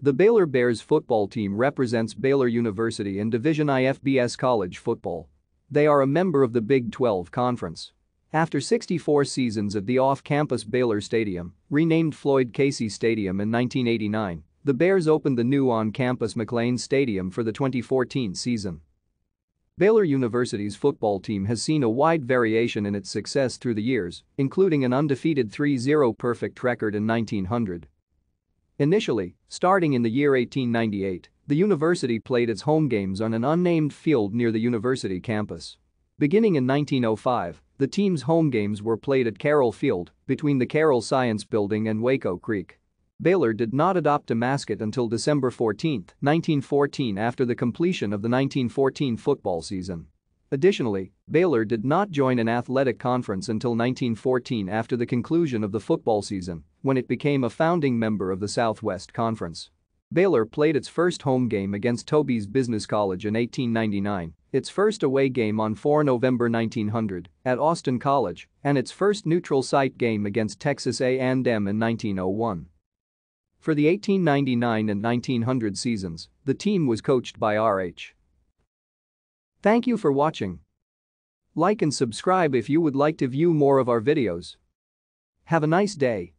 The Baylor Bears football team represents Baylor University in Division I FBS college football. They are a member of the Big 12 Conference. After 64 seasons at the off-campus Baylor Stadium, renamed Floyd Casey Stadium in 1989, the Bears opened the new on-campus McLean Stadium for the 2014 season. Baylor University's football team has seen a wide variation in its success through the years, including an undefeated 3-0 perfect record in 1900. Initially, starting in the year 1898, the university played its home games on an unnamed field near the university campus. Beginning in 1905, the team's home games were played at Carroll Field between the Carroll Science Building and Waco Creek. Baylor did not adopt a mascot until December 14, 1914 after the completion of the 1914 football season. Additionally, Baylor did not join an athletic conference until 1914 after the conclusion of the football season when it became a founding member of the Southwest Conference. Baylor played its first home game against Toby's Business College in 1899, its first away game on 4 November 1900 at Austin College, and its first neutral site game against Texas A&M in 1901. For the 1899 and 1900 seasons, the team was coached by R.H. Thank you for watching. Like and subscribe if you would like to view more of our videos. Have a nice day.